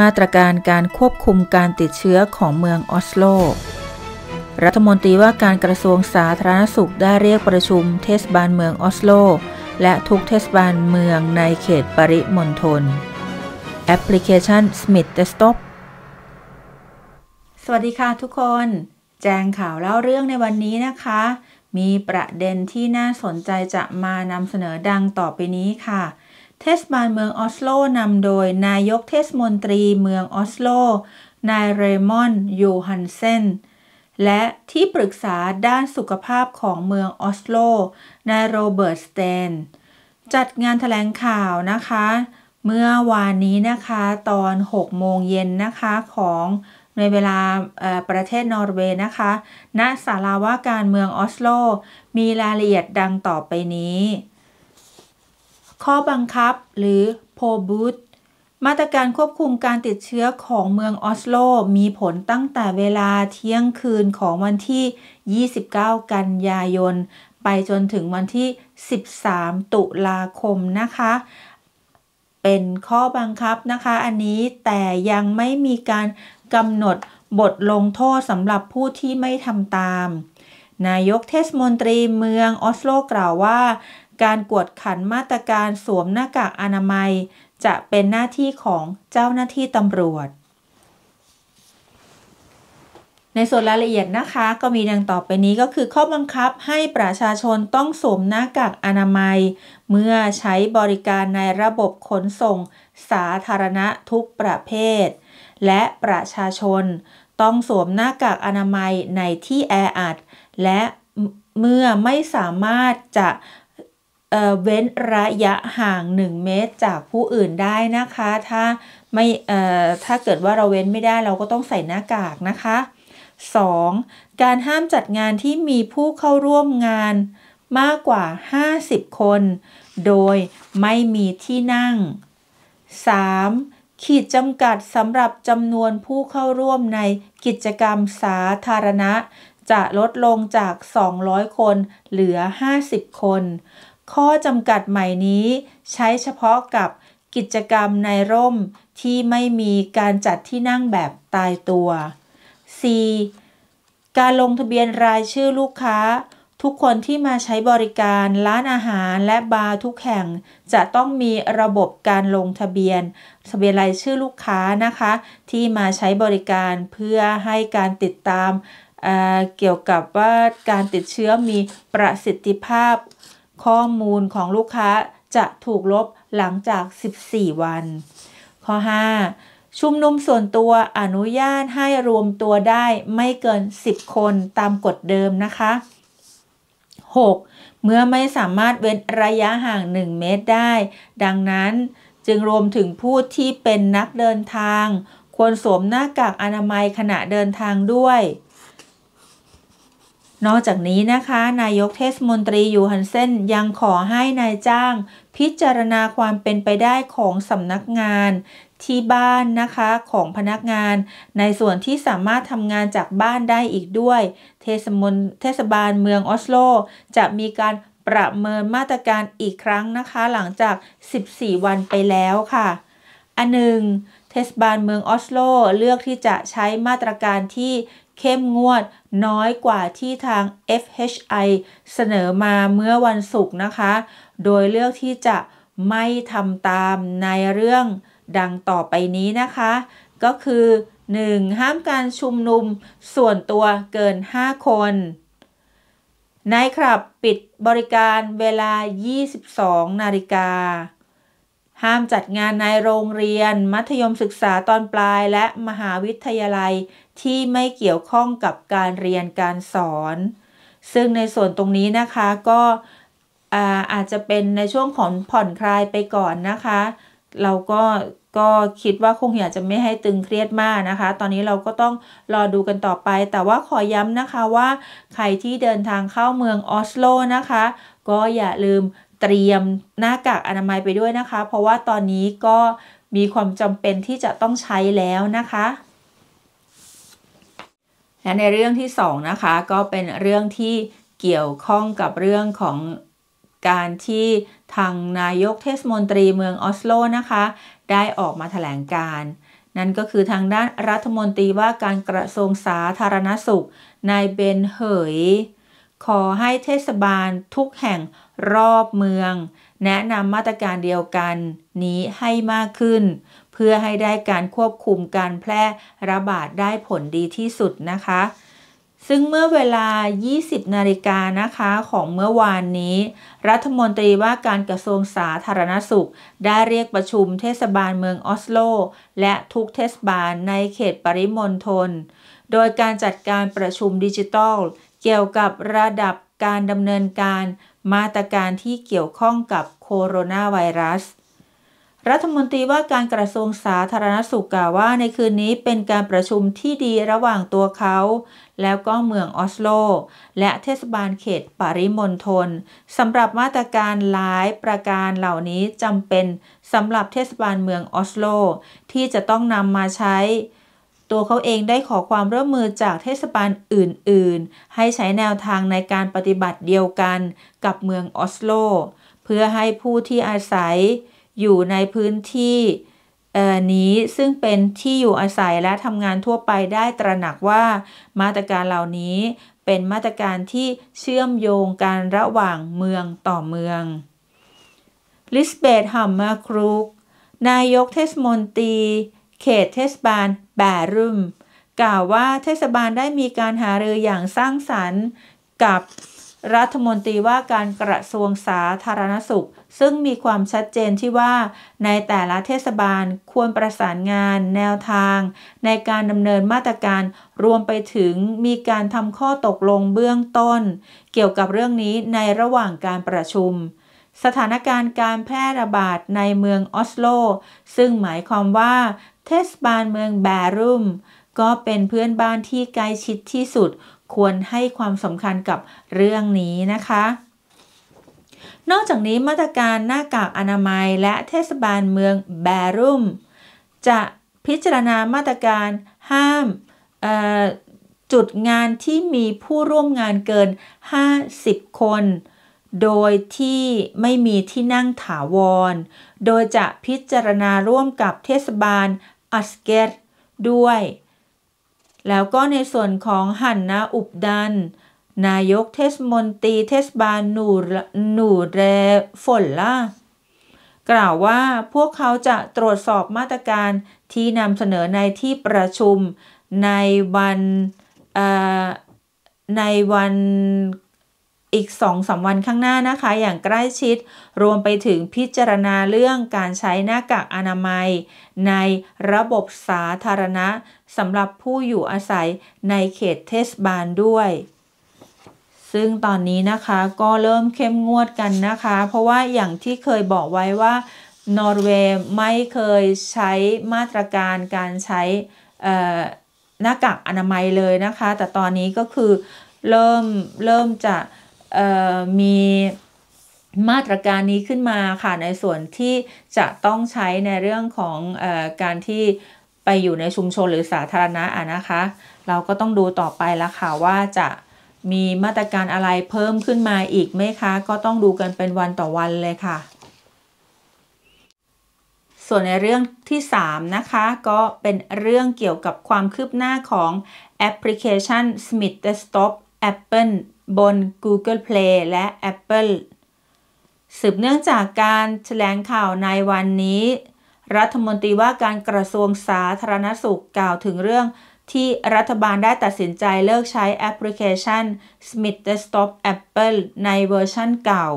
มาตรการการควบคุมการติดเชื้อของเมืองออสโล รัฐมนตรีว่าการกระทรวงสาธารณสุขได้เรียกประชุมเทศบาลเมืองออสโล และทุกเทศบาลเมืองในเขตปริมณฑลแอปพลิเคชัน Smith Desktop สวัสดีค่ะทุกคน แจ้งข่าวเล่าเรื่องในวันนี้นะคะ มีประเด็นที่น่าสนใจจะมานำเสนอดังต่อไปนี้ค่ะเทศบาลเมืองออสโลนำโดยนายกเทศมนตรีเมืองออสโล นายเรมอนยูฮันเซนและที่ปรึกษาด้านสุขภาพของเมืองออสโลนายโรเบิร์ตสเตน จัดงานถแถลงข่าวนะคะ เมื่อวานนี้นะคะตอน 6 โมงเย็นนะคะของในเวลาประเทศนอร์เวย์นะคะณศาลาว่าการเมืองออสโลมีรายละเอียดดังต่อไปนี้ข้อบังคับหรือ p o b u t มาตรการควบคุมการติดเชื้อของเมืองออสโล มีผลตั้งแต่เวลาเที่ยงคืนของวันที่ 29 กันยายน ไปจนถึงวันที่ 13 ตุลาคมนะคะ เป็นข้อบังคับนะคะ อันนี้แต่ยังไม่มีการกำหนดบทลงโทษสำหรับผู้ที่ไม่ทำตาม นายกเทศมนตรีเมืองออสโล กล่าวว่าการกวดขันมาตรการสวมหน้ากากอนามัย จะเป็นหน้าที่ของเจ้าหน้าที่ตำรวจ ในส่วนรายละเอียดนะคะก็มีดังต่อไปนี้ก็คือข้อบังคับให้ประชาชนต้องสวมหน้ากากอนามัย เมื่อใช้บริการในระบบขนส่ง สาธารณะทุกประเภท และประชาชนต้องสวมหน้ากากอนามัยในที่แออัด และเมื่อไม่สามารถจะเว้นระยะห่าง 1 เมตรจากผู้อื่นได้นะคะ ถ้าไม่ถ้าเกิดว่าเราเว้นไม่ได้เราก็ต้องใส่หน้ากากนะคะ 2. การห้ามจัดงานที่มีผู้เข้าร่วมงานมากกว่า 50 คน โดยไม่มีที่นั่ง 3. ขีดจำกัดสำหรับจำนวนผู้เข้าร่วมในกิจกรรมสาธารณะ จะลดลงจาก 200 คนเหลือ 50 คนข้อจำกัดใหม่นี้ใช้เฉพาะกับกิจกรรมในร่มที่ไม่มีการจัดที่นั่งแบบตายตัว 4. การลงทะเบียนรายชื่อลูกค้า ทุกคนที่มาใช้บริการ ร้านอาหารและบาร์ทุกแห่ง จะต้องมีระบบการลงทะเบียน ทะเบียนรายชื่อลูกค้านะคะ ที่มาใช้บริการเพื่อให้การติดตามเเกี่ยวกับว่าการติดเชื้อมีประสิทธิภาพข้อมูลของลูกค้าจะถูกลบหลังจาก 14 วัน ข้อ 5 ชุมนุมส่วนตัวอนุญาตให้รวมตัวได้ไม่เกิน 10 คนตามกฎเดิมนะคะ 6. เมื่อไม่สามารถเว้นระยะห่าง 1 เมตรได้ ดังนั้นจึงรวมถึงผู้ที่เป็นนักเดินทาง ควรสวมหน้ากากอนามัยขณะเดินทางด้วยนอกจากนี้นะคะ นายกเทศมนตรียูฮันเซนยังขอให้นายจ้าง พิจารณาความเป็นไปได้ของสำนักงานที่บ้านนะคะของพนักงาน ในส่วนที่สามารถทำงานจากบ้านได้อีกด้วย เทศมนเทศบาลเมืองออสโล จะมีการประเมินมาตรการอีกครั้งนะคะ หลังจาก 14 วันไปแล้วค่ะอันหนึ่งเทศบาลเมืองออสโล เลือกที่จะใช้มาตรการที่เข้มงวดน้อยกว่าที่ทาง FHI เสนอมาเมื่อวันศุกร์นะคะ โดยเลือกที่จะไม่ทำตามในเรื่องดังต่อไปนี้นะคะ ก็คือ 1. ห้ามการชุมนุมส่วนตัวเกิน 5 คนนายครับปิดบริการเวลา 22นาฬิกาห้ามจัดงานในโรงเรียน มัธยมศึกษาตอนปลาย และมหาวิทยาลัยที่ไม่เกี่ยวข้องกับการเรียนการสอน ซึ่งในส่วนตรงนี้นะคะก็อาจจะเป็นในช่วงของผ่อนคลายไปก่อนนะคะ เราก็ก็คิดว่าคงอยากจะไม่ให้ตึงเครียดมากนะคะ ตอนนี้เราก็ต้องรอดูกันต่อไป แต่ว่าขอย้ำนะคะว่าใครที่เดินทางเข้าเมืองออสโลนะคะก็อย่าลืมเตรียมหน้ากากอนามัยไปด้วยนะคะ เพราะว่าตอนนี้ก็มีความจำเป็นที่จะต้องใช้แล้วนะคะ และในเรื่องที่2นะคะก็เป็นเรื่องที่เกี่ยวข้องกับเรื่องของการที่ทางนายกเทศมนตรีเมืองออสโลนะคะได้ออกมาถแถลงการ นั่นก็คือทางด้านรัฐมนตรีว่าการกระทรวงสาธารณสุขนายเบนเหยขอให้เทศบาลทุกแห่งรอบเมือง แนะนำมาตรการเดียวกันนี้ให้มากขึ้น เพื่อให้ได้การควบคุมการแพร่ระบาดได้ผลดีที่สุดนะคะ ซึ่งเมื่อเวลา 20นาฬิกานะคะของเมื่อวานนี้ รัฐมนตรีว่าการกระทรวงสาธารณสุข ได้เรียกประชุมเทศบาลเมืองออสโล และทุกเทศบาลในเขตปริมณฑลโดยการจัดการประชุมดิจิทัลเกี่ยวกับระดับการดำเนินการมาตรการที่เกี่ยวข้องกับโคโรนาไวรัส รัฐมนตรีว่าการกระทรวงสาธารณสุขกล่าวว่าในคืนนี้เป็นการประชุมที่ดีระหว่างตัวเขา แล้วก็เมืองออสโล และเทศบาลเขตปริมณฑลสำหรับมาตรการหลายประการเหล่านี้จำเป็นสำหรับเทศบาลเมืองออสโลที่จะต้องนำมาใช้ตัวเขาเองได้ขอความร่วมมือจากเทศบาลอื่น ๆ ให้ใช้แนวทางในการปฏิบัติเดียวกันกับเมืองออสโล เพื่อให้ผู้ที่อาศัยอยู่ในพื้นที่นี้ซึ่งเป็นที่อยู่อาศัยและทำงานทั่วไปได้ตระหนักว่า มาตรการเหล่านี้เป็นมาตรการที่เชื่อมโยงกันระหว่างเมืองต่อเมืองลิสเบธฮัมมาครุก นายกเทศมนตรีเขตเทศบาลแบรุมกล่าวว่าเทศบาลได้มีการหารืออย่างสร้างสรรค์ กับรัฐมนตรีว่าการกระทรวงสาธารณสุข ซึ่งมีความชัดเจนที่ว่า ในแต่ละเทศบาลควรประสานงานแนวทาง ในการดำเนินมาตรการรวมไปถึงมีการทำข้อตกลงเบื้องต้น เกี่ยวกับเรื่องนี้ในระหว่างการประชุม สถานการณ์การแพร่ระบาดในเมืองออสโล ซึ่งหมายความว่าเทศบาลเมืองแบรุมก็เป็นเพื่อนบ้านที่ใกล้ชิดที่สุดควรให้ความสำคัญกับเรื่องนี้นะคะ นอกจากนี้มาตรการหน้ากากอนามัยและเทศบาลเมืองแบรุมจะพิจารณามาตรการห้ามจุดงานที่มีผู้ร่วมงานเกิน 50 คน โดยที่ไม่มีที่นั่งถาวร โดยจะพิจารณาร่วมกับเทศบาลอัสเกตด้วย แล้วก็ในส่วนของหันนาอุบดัน นายกเทศมนตรีเทศบาลหนูหนูเรฝนล่ากล่าวว่าพวกเขาจะตรวจสอบมาตรการที่นำเสนอในที่ประชุมในวันในวันอีก 2-3 วันข้างหน้านะคะ อย่างใกล้ชิดรวมไปถึงพิจารณาเรื่องการใช้หน้ากากอนามัย ในระบบสาธารณะสำหรับผู้อยู่อาศัยในเขตเทศบาลด้วย ซึ่งตอนนี้นะคะก็เริ่มเข้มงวดกันนะคะ เพราะว่าอย่างที่เคยบอกไว้ว่านอร์เวย์ไม่เคยใช้มาตรการการใช้หน้ากากอนามัยเลยนะคะ แต่ตอนนี้ก็คือเริ่ม เริ่มจะมีมาตรการนี้ขึ้นมาค่ะ ในส่วนที่จะต้องใช้ในเรื่องของอการที่ไปอยู่ในชุมชนหรือสาธารณะนะคะ เราก็ต้องดูต่อไปละค่ะ ว่าจะมีมาตรการอะไรเพิ่มขึ้นมาอีกไหมคะ ก็ต้องดูกันเป็นวันต่อวันเลยค่ะ ส่วนในเรื่องที่ 3 นะคะ ก็เป็นเรื่องเกี่ยวกับความคืบหน้าของแอปพลิเคชัน Smith Desktop Apple บน Google Play และ Apple สืบเนื่องจากการแถลงข่าวในวันนี้ รัฐมนตรีว่าการกระทรวงสาธารณสุขกล่าวถึงเรื่อง ที่รัฐบาลได้ตัดสินใจเลิกใช้แอปพลิเคชัน Smith Desktop Apple ในเวอร์ชันเก่า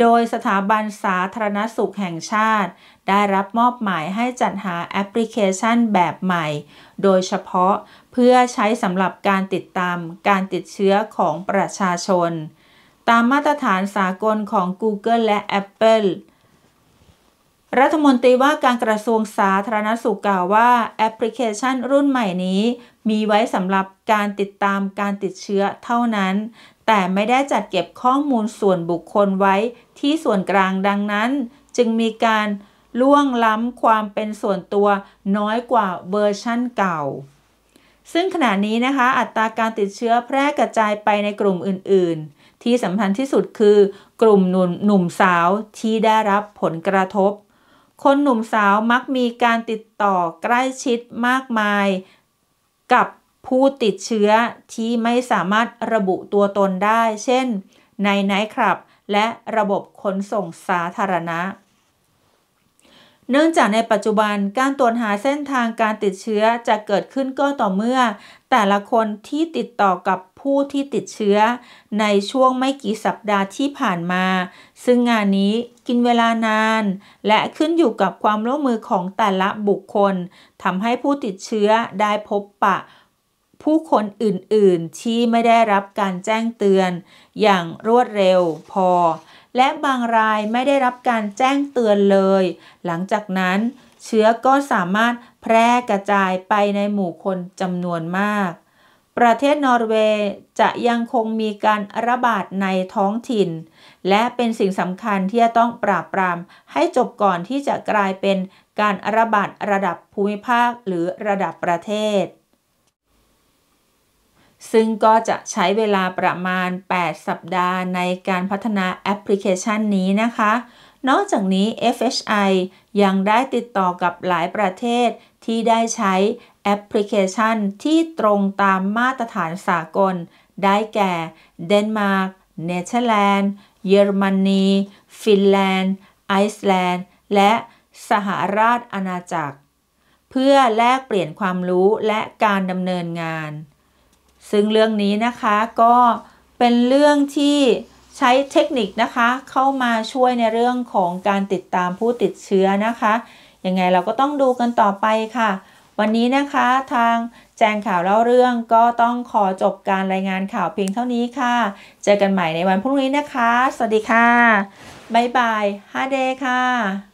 โดยสถาบันสาธารณสุขแห่งชาติได้รับมอบหมายให้จัดหาแอปพลิเคชันแบบใหม่ โดยเฉพาะเพื่อใช้สำหรับการติดตามการติดเชื้อของประชาชน ตามมาตรฐานสากลของ Google และ Apple รัฐมนตรีว่าการกระทรวงสาธารณสุขกล่าวว่าแอปพลิเคชันรุ่นใหม่นี้ มีไว้สำหรับการติดตามการติดเชื้อเท่านั้น แต่ไม่ได้จัดเก็บข้อมูลส่วนบุคคลไว้ที่ส่วนกลางดังนั้น จึงมีการล่วงล้ำความเป็นส่วนตัวน้อยกว่าเวอร์ชั่นเก่า ซึ่งขณะนี้นะคะ อัตราการติดเชื้อแพร่กระจายไปในกลุ่มอื่นๆ ที่สำคัญที่สุดคือกลุ่มหนุ่มหนุ่มสาวที่ได้รับผลกระทบ คนหนุ่มสาวมักมีการติดต่อใกล้ชิดมากมาย กับผู้ติดเชื้อที่ไม่สามารถระบุตัวตนได้ เช่น ในไนท์คลับ และระบบขนส่งสาธารณะเนื่องจากในปัจจุบันการตรวจหาเส้นทางการติดเชื้อจะเกิดขึ้นก็ต่อเมื่อแต่ละคนที่ติดต่อกับผู้ที่ติดเชื้อ ในช่วงไม่กี่สัปดาห์ที่ผ่านมา ซึ่งงานนี้กินเวลานานและขึ้นอยู่กับความร่วมมือของแต่ละบุคคลทำให้ผู้ติดเชื้อได้พบปะผู้คนอื่น ๆ ที่ไม่ได้รับการแจ้งเตือนอย่างรวดเร็วพอและบางรายไม่ได้รับการแจ้งเตือนเลย หลังจากนั้น เชื้อก็สามารถแพร่กระจายไปในหมู่คนจำนวนมาก ประเทศนอร์เวย์จะยังคงมีการระบาดในท้องถิ่น และเป็นสิ่งสำคัญที่จะต้องปราบปรามให้จบก่อนที่จะกลายเป็นการระบาดระดับภูมิภาคหรือระดับประเทศซึ่งก็จะใช้เวลาประมาณ 8 สัปดาห์ในการพัฒนาแอปพลิเคชันนี้นะคะ นอกจากนี้ FHI ยังได้ติดต่อกับหลายประเทศที่ได้ใช้แอปพลิเคชันที่ตรงตามมาตรฐานสากล ได้แก่ เดนมาร์ก เนเธอร์แลนด์ เยอรมนี ฟินแลนด์ ไอซ์แลนด์ และสหราชอาณาจักร เพื่อแลกเปลี่ยนความรู้และการดำเนินงานซึ่งเรื่องนี้นะคะก็เป็นเรื่องที่ใช้เทคนิคนะคะ เข้ามาช่วยในเรื่องของการติดตามผู้ติดเชื้อนะคะยังไงเราก็ต้องดูกันต่อไปค่ะ วันนี้นะคะทางแจงข่าวเล่าเรื่องก็ต้องขอจบการรายงานข่าวเพียงเท่านี้ค่ะ เจอกันใหม่ในวันพรุ่งนี้นะคะ สวัสดีค่ะ บ๊ายบายฮาเดค่ะ